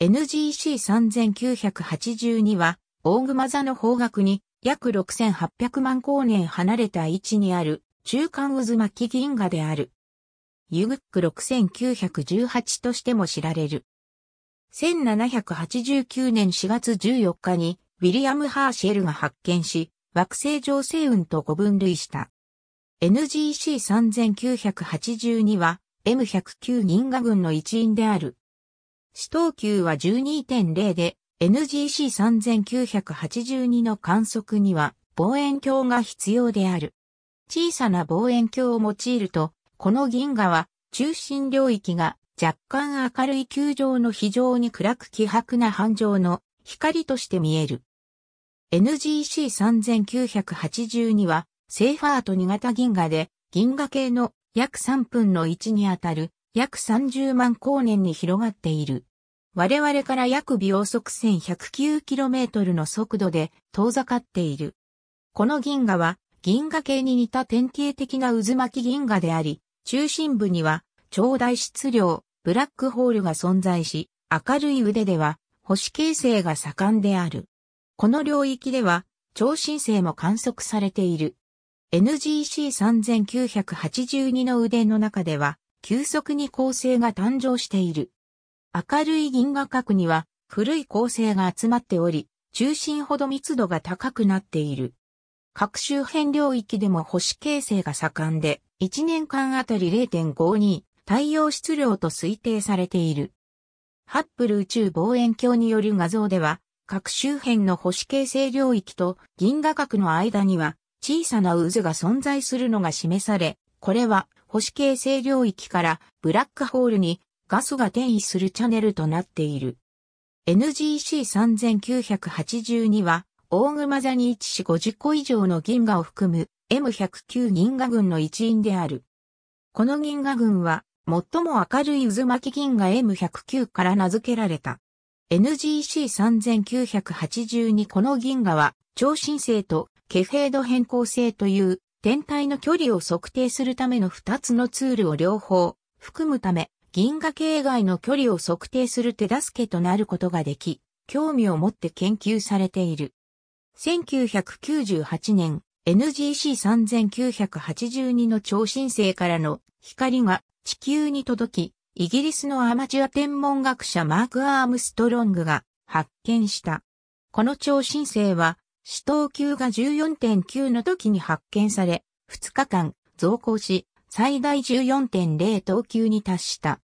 NGC3982 は、大熊座の方角に約6800万光年離れた位置にある中間渦巻き銀河である。ユグック6918としても知られる。1789年4月14日にウィリアム・ハーシェルが発見し、惑星上星雲とご分類した。NGC3982 は M109 銀河群の一員である死闘球は12.0で、NGC3982 の観測には望遠鏡が必要である。小さな望遠鏡を用いると、この銀河は中心領域が若干明るい球状の非常に暗く希薄な半状の光として見える。NGC3982 はセーファート2型銀河で銀河系の約3分の1にあたる約30万光年に広がっている。我々から約秒速 1109km の速度で遠ざかっている。この銀河は銀河系に似た典型的な渦巻き銀河であり、中心部には超大質量、ブラックホールが存在し、明るい腕では星形成が盛んである。この領域では超新星も観測されている。NGC3982 の腕の中では急速に恒星が誕生している。明るい銀河核には古い構成が集まっており、中心ほど密度が高くなっている。各周辺領域でも星形成が盛んで、1年間あたり0.52太陽質量と推定されている。ハッブル宇宙望遠鏡による画像では、各周辺の星形成領域と銀河核の間には小さな渦が存在するのが示され、これは星形成領域からブラックホールにガスが転移するチャネルとなっている。NGC3982 は、大熊座に位置し50個以上の銀河を含む M109 銀河群の一員である。この銀河群は、最も明るい渦巻き銀河 M109 から名付けられた。NGC3982 この銀河は、超新星とケフェード変更星という天体の距離を測定するための2つのツールを両方含むため、銀河系外の距離を測定する手助けとなることができ、興味を持って研究されている。1998年、NGC3982 の超新星からの光が地球に届き、イギリスのアマチュア天文学者マーク・アームストロングが発見した。この超新星は、死闘級が14.9の時に発見され、2日間増光し、最大14.0等級に達した。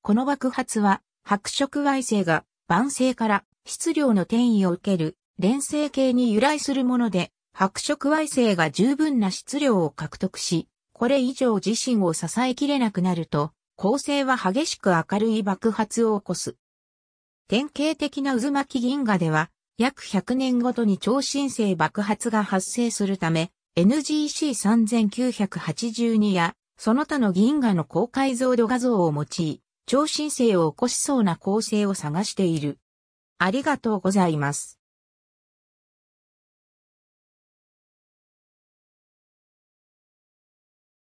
この爆発は、白色矮星が晩星から質量の転移を受ける連星系に由来するもので、白色矮星が十分な質量を獲得し、これ以上自身を支えきれなくなると、恒星は激しく明るい爆発を起こす。典型的な渦巻き銀河では、約100年ごとに超新星爆発が発生するため、NGC3982 やその他の銀河の高解像度画像を用い、超新星を起こしそうな構成を探している。ありがとうございます。